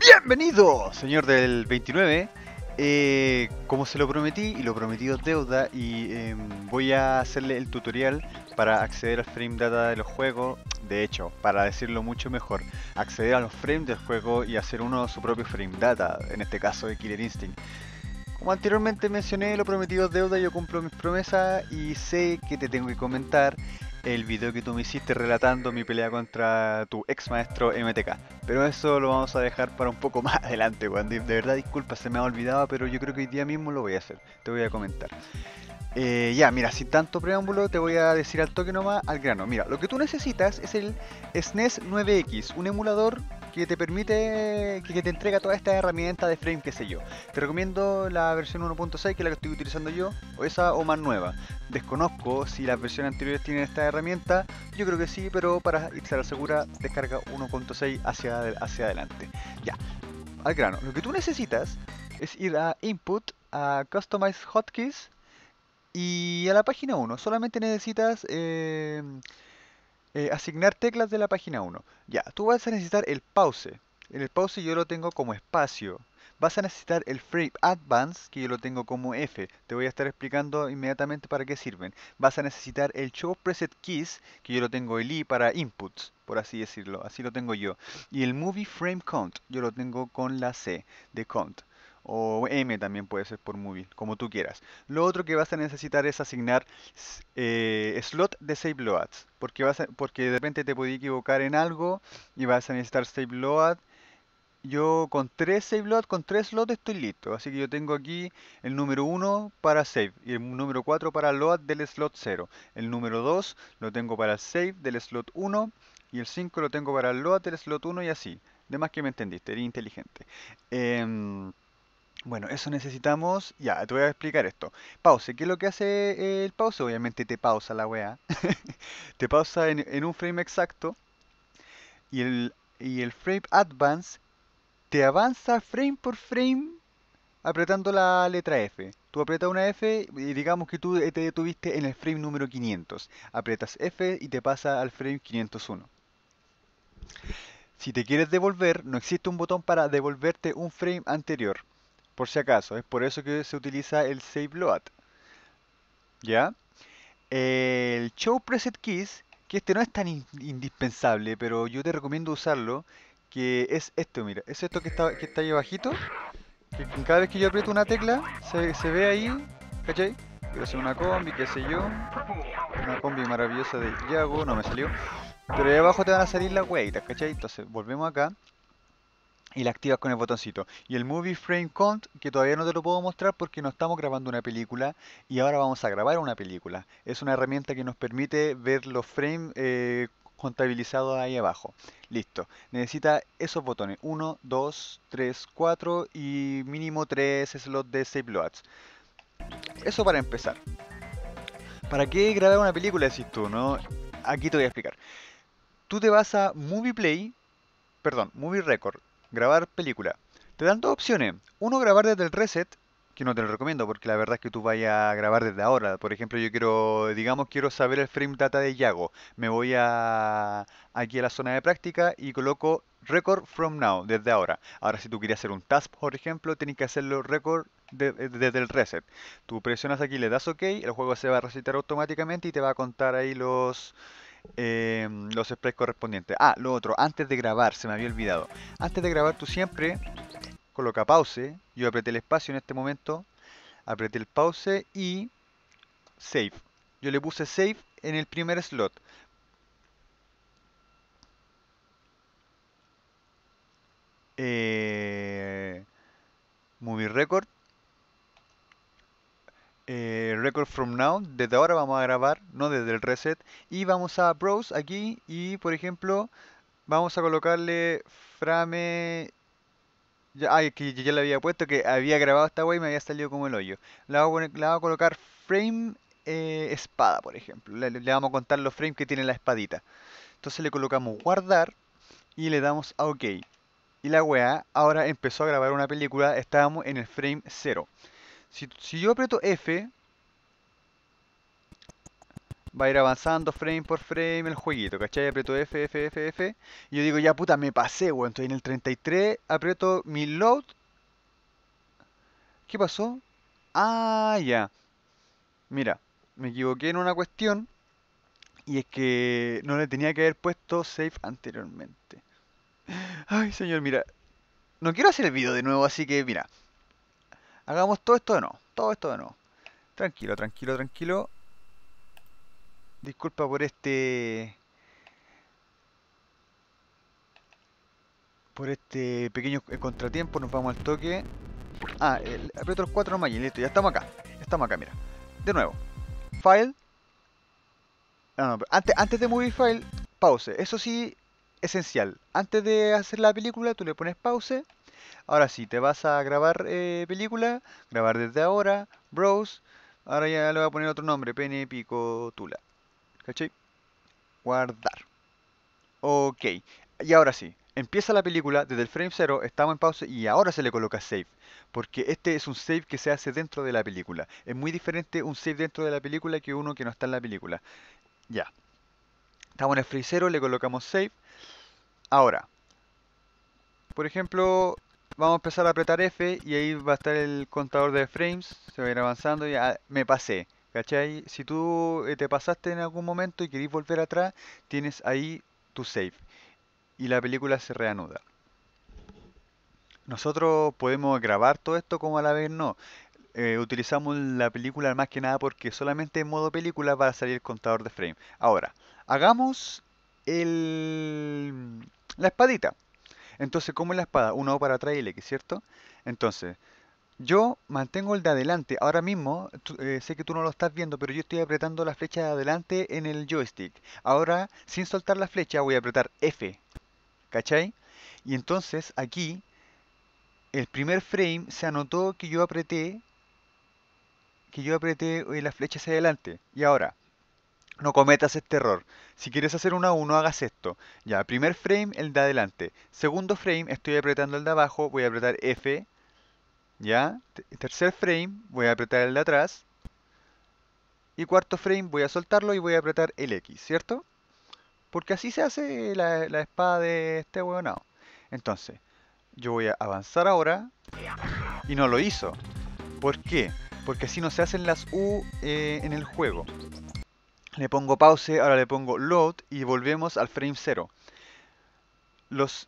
Bienvenido, señor del 29. Eh, como se lo prometí, y lo prometido deuda, y em, voy a hacerle el tutorial para acceder al frame data de los juegos. De hecho, para decirlo mucho mejor, acceder a los frames del juego y hacer uno su propio frame data, en este caso de Killer Instinct. Como anteriormente mencioné, lo prometido deuda, yo cumplo mis promesas y sé que te tengo que comentar el video que tú me hiciste relatando mi pelea contra tu ex maestro MTK. Pero eso lo vamos a dejar para un poco más adelante, Juan. De verdad, disculpa, se me ha olvidado, pero yo creo que hoy día mismo lo voy a hacer. Te voy a comentar. Eh, ya, mira, sin tanto preámbulo te voy a decir al toque nomás al grano. Mira, lo que tú necesitas es el SNES 9X, e un emulador que te permite, que, te entrega toda esta herramienta de frame, qué sé yo. Te recomiendo la versión 1.6, que es la que estoy utilizando yo, o esa o más nueva. Desconozco si las versiones anteriores tienen esta herramienta, yo creo que sí, pero para estar segura, descarga 1.6 hacia, hacia adelante. Ya, al grano. Lo que tú necesitas es ir a Input, a Customize Hotkeys y a la página 1. Solamente necesitas... Eh, eh, asignar teclas de la página 1. Ya, tú vas a necesitar el pause. el pause yo lo tengo como espacio. Vas a necesitar el frame advance, que yo lo tengo como F. Te voy a estar explicando inmediatamente para qué sirven. Vas a necesitar el show preset keys, que yo lo tengo el I para inputs, por así decirlo. Así lo tengo yo. Y el movie frame count, yo lo tengo con la C de count o M también puede ser por móvil, como tú quieras. Lo otro que vas a necesitar es asignar eh, slot de save loads, porque, vas porque de repente te podías equivocar en algo y vas a necesitar save load. Yo con tres save load, con tres slots estoy listo, así que yo tengo aquí el número 1 para save y el número 4 para load del slot 0. El número 2 lo tengo para save del slot 1 y el 5 lo tengo para load del slot 1 y así. más que me entendiste, eres inteligente. Em, bueno, eso necesitamos. Ya, te voy a explicar esto. Pause. ¿Qué es lo que hace el pause? Obviamente te pausa la weá. te pausa en, un frame exacto. Y el, y el frame advance te avanza frame por frame apretando la letra F. Tú apretas una F y digamos que tú te detuviste en el frame número 500. Apretas F y te pasa al frame 501. Si te quieres devolver, no existe un botón para devolverte un frame anterior por si acaso. Es por eso que se utiliza el Save Load. ¿Ya? El Show Preset Keys, que este no es tan indispensable, pero yo te recomiendo usarlo, que es esto, mira. Es esto que está, que está ahí bajito. Que cada vez que yo aprieto una tecla, se, ve ahí, ¿cachai? Pero hacer una combi, qué sé yo. Una combi maravillosa de Yago, no me salió. Pero ahí abajo te van a salir las weitas, ¿cachai? Entonces, volvemos acá y la activas con el botoncito. Y el Movie Frame Count, que todavía no te lo puedo mostrar porque no estamos grabando una película y ahora vamos a grabar una película. Es una herramienta que nos permite ver los frames eh, contabilizados ahí abajo. Listo. Necesita esos botones. 1, 2, 3, 4 y mínimo 3 slots de Save Loads. Eso para empezar. ¿Para qué grabar una película decís tú, no? Aquí te voy a explicar. Tú te vas a Movie Play, perdón, Movie Record grabar película. Te dan dos opciones. Uno, grabar desde el reset, que no te lo recomiendo porque la verdad es que tú vayas a grabar desde ahora. Por ejemplo, yo quiero, digamos, quiero saber el frame data de Yago. Me voy a aquí a la zona de práctica y coloco record from now, desde ahora. Ahora, si tú quieres hacer un task, por ejemplo, tienes que hacerlo record eh, desde el reset. Tú presionas aquí, le das OK, el juego se va a recitar automáticamente y te va a contar ahí los Em, los sprays correspondientes. Ah, lo otro, antes de grabar, se me había olvidado. Antes de grabar tú siempre coloca pause. Yo apreté el espacio en este momento. Apreté el pause y save. Yo le puse save en el primer slot. Eh, movie record Record From Now, desde ahora vamos a grabar, no desde el reset, y vamos a Browse aquí y por ejemplo vamos a colocarle frame... Ya, que ya le había puesto que había grabado esta wey y me había salido como el hoyo. le vamos a, colocar frame eh, espada, por ejemplo. Le, vamos a contar los frames que tiene la espadita. Entonces le colocamos guardar y le damos a OK. Y la weá ahora empezó a grabar una película, estábamos en el frame 0. Si, si, yo aprieto F, va a ir avanzando frame por frame el jueguito, ¿cachai? Aprieto F, F, F, F. Y yo digo, ya puta, me pasé, weón. Estoy en el 33, aprieto mi load. ¿Qué pasó? Ah, ya. Mira, me equivoqué en una cuestión. Y es que no le tenía que haber puesto save anteriormente. Ay, señor, mira. No quiero hacer el video de nuevo, así que mira. Hagamos todo esto de nuevo. Todo esto de nuevo. Tranquilo, tranquilo, tranquilo. Disculpa por este... Por este pequeño contratiempo, nos vamos al toque. Ah, aprieto los 4 nomás listo, ya estamos acá. Estamos acá, mira. De nuevo. File. antes, antes de Movie File, pause. Eso sí, esencial. Antes de hacer la película, tú le pones pause. Ahora sí, te vas a grabar eh, película, grabar desde ahora, Bros. Ahora ya le voy a poner otro nombre, Pene Pico Tula. Guardar. Ok. Y ahora sí. Empieza la película, desde el frame 0 estamos en pausa y ahora se le coloca save. Porque este es un save que se hace dentro de la película. Es muy diferente un save dentro de la película que uno que no está en la película. Ya. Estamos en el frame 0, le colocamos save. Ahora. Por ejemplo, vamos a empezar a apretar F y ahí va a estar el contador de frames. Se va a ir avanzando y ah, me pasé. ¿Cachai? Si tú eh, te pasaste en algún momento y querís volver atrás, tienes ahí tu save. Y la película se reanuda. Nosotros podemos grabar todo esto como a la vez no. Eh, utilizamos la película más que nada porque solamente en modo película va a salir el contador de frame. Ahora, hagamos la espadita. Entonces, ¿cómo es la espada? Uno para atrás y el X, ¿cierto? Entonces, yo mantengo el de adelante. Ahora mismo, eh, sé que tú no lo estás viendo, pero yo estoy apretando la flecha de adelante en el joystick. Ahora, sin soltar la flecha, voy a apretar F. ¿Cachai? Y entonces aquí, el primer frame se anotó que yo apreté que yo apreté eh, la flecha hacia adelante. Y ahora, no cometas este error. Si quieres hacer una 1, hagas esto. Ya, primer frame, el de adelante. Segundo frame, estoy apretando el de abajo, voy a apretar F. ¿Ya? Tercer frame, voy a apretar el de atrás. Y cuarto frame, voy a soltarlo y voy a apretar el X, ¿cierto? Porque así se hace la, espada de este huevonado. Entonces, yo voy a avanzar ahora. Y no lo hizo. ¿Por qué? Porque así no se hacen las U eh, en el juego. Le pongo pause, ahora le pongo load y volvemos al frame 0.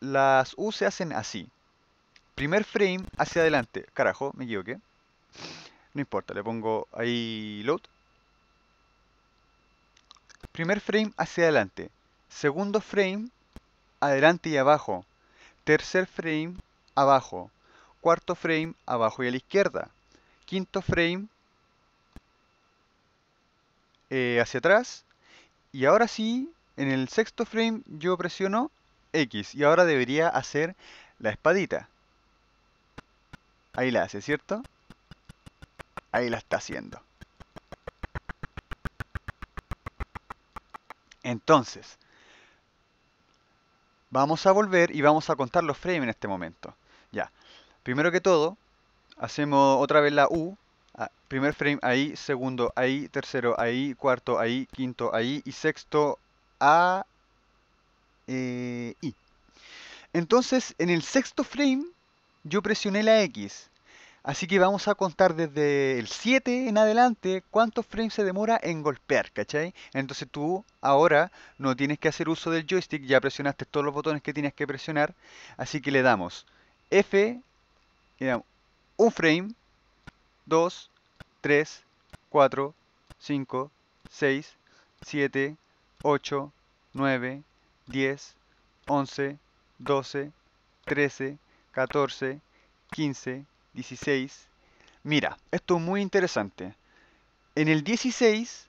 las U se hacen así. Primer frame hacia adelante. Carajo, me equivoqué. No importa, le pongo ahí load. Primer frame hacia adelante. Segundo frame, adelante y abajo. Tercer frame, abajo. Cuarto frame, abajo y a la izquierda. Quinto frame, eh, hacia atrás. Y ahora sí, en el sexto frame yo presiono X. Y ahora debería hacer la espadita. Ahí la hace, ¿cierto? Ahí la está haciendo. Entonces, vamos a volver y vamos a contar los frames en este momento. Ya, primero que todo, hacemos otra vez la U. Ah, primer frame ahí, segundo ahí, tercero ahí, cuarto ahí, quinto ahí y sexto A, e, Entonces, en el sexto frame, yo presioné la X. Así que vamos a contar desde el 7 en adelante cuántos frames se demora en golpear, ¿cachai? Entonces tú ahora no tienes que hacer uso del joystick, ya presionaste todos los botones que tienes que presionar, así que le damos F, un frame, 2, 3, 4, 5, 6, 7, 8, 9, 10, 11, 12, 13, 14, 15, 16. Mira, esto es muy interesante. En el 16,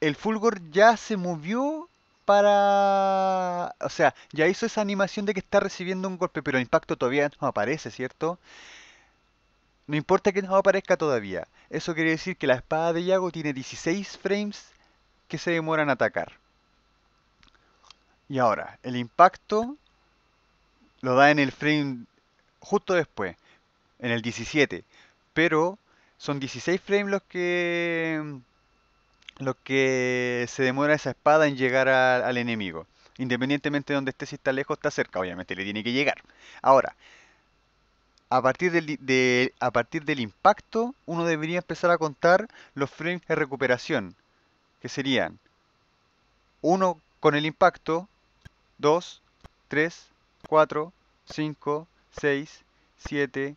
el Fulgor ya se movió para... O sea, ya hizo esa animación de que está recibiendo un golpe, pero el impacto todavía no aparece, ¿cierto? No importa que no aparezca todavía. Eso quiere decir que la espada de Yago tiene 16 frames que se demoran a atacar. Y ahora, el impacto lo da en el frame justo después en el 17. Pero son 16 frames los que los que se demora esa espada en llegar al enemigo. Independientemente de donde esté, si está lejos, está cerca, obviamente le tiene que llegar. Ahora, a partir del, de, a partir del impacto, uno debería empezar a contar los frames de recuperación, que serían uno con el impacto, 2, 3, 4, 5, 6, 7,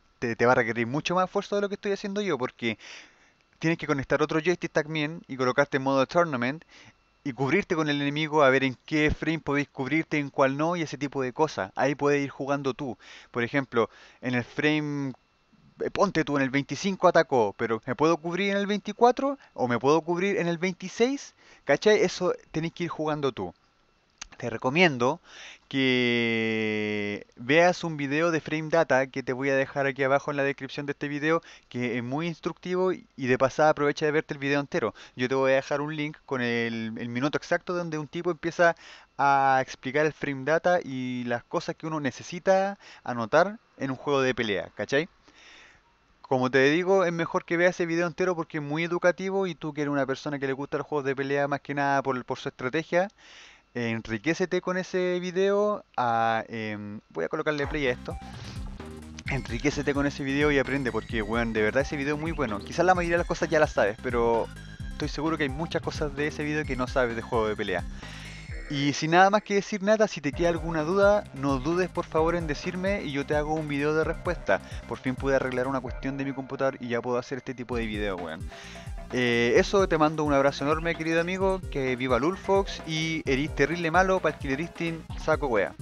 te, va a requerir mucho más esfuerzo de lo que estoy haciendo yo, porque tienes que conectar otro joystick también y colocarte en modo tournament y cubrirte con el enemigo a ver en qué frame podéis cubrirte, en cuál no y ese tipo de cosas. Ahí puedes ir jugando tú. Por ejemplo, en el frame eh, ponte tú en el 25 atacó, pero me puedo cubrir en el 24 o me puedo cubrir en el 26, ¿cachai? Eso tenéis que ir jugando tú te recomiendo que veas un video de Frame Data que te voy a dejar aquí abajo en la descripción de este video, que es muy instructivo y de pasada aprovecha de verte el video entero. Yo te voy a dejar un link con el, minuto exacto donde un tipo empieza a explicar el Frame Data y las cosas que uno necesita anotar en un juego de pelea, ¿cachai? Como te digo, es mejor que veas ese video entero porque es muy educativo y tú que eres una persona que le gusta los juegos de pelea más que nada por, por su estrategia, enriquecete con ese video. Em, voy a colocarle play a esto. Enriquecete con ese video y aprende, porque, weón, de verdad ese video es muy bueno. Quizás la mayoría de las cosas ya las sabes, pero estoy seguro que hay muchas cosas de ese video que no sabes de juego de pelea. Y sin nada más que decir nada, si te queda alguna duda, no dudes por favor en decirme y yo te hago un video de respuesta. Por fin pude arreglar una cuestión de mi computador y ya puedo hacer este tipo de video, weón. Eh, eso, te mando un abrazo enorme, querido amigo. Que viva Lulfox y eres terrible malo para el saco wea.